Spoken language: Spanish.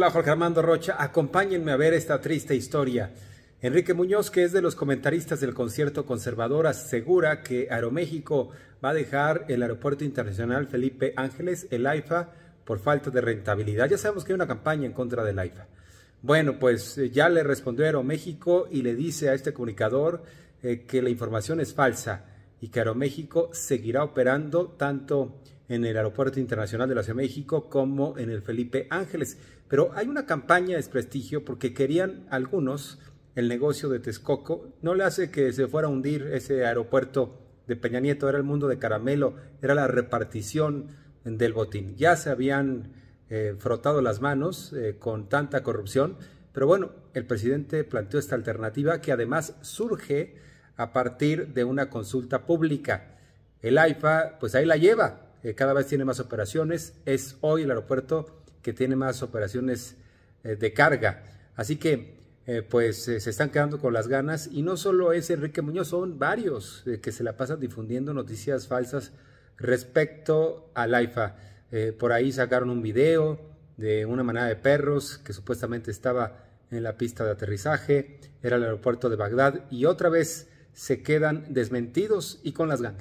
Hola Jorge Armando Rocha, acompáñenme a ver esta triste historia. Enrique Muñoz, que es de los comentaristas del concierto conservador, asegura que Aeroméxico va a dejar el Aeropuerto Internacional Felipe Ángeles, el AIFA, por falta de rentabilidad. Ya sabemos que hay una campaña en contra del AIFA. Bueno, pues eh, ya le respondió Aeroméxico y le dice a este comunicador eh, que la información es falsa y que Aeroméxico seguirá operando tanto en el Aeropuerto Internacional de la Ciudad de México como en el Felipe Ángeles. Pero hay una campaña de desprestigio porque querían algunos el negocio de Texcoco. No le hace que se fuera a hundir ese aeropuerto de Peña Nieto, era el mundo de caramelo, era la repartición del botín. Ya se habían eh, frotado las manos eh, con tanta corrupción, pero bueno, el presidente planteó esta alternativa que además surge a partir de una consulta pública. El AIFA, pues ahí la lleva, eh, cada vez tiene más operaciones. Es hoy el aeropuerto que tiene más operaciones eh, de carga. Así que, eh, pues, se están quedando con las ganas. Y no solo es Enrique Muñoz, son varios que se la pasan difundiendo noticias falsas respecto al AIFA. por ahí sacaron un video de una manada de perros que supuestamente estaba en la pista de aterrizaje, era el aeropuerto de Bagdad y otra vez se quedan desmentidos y con las ganas.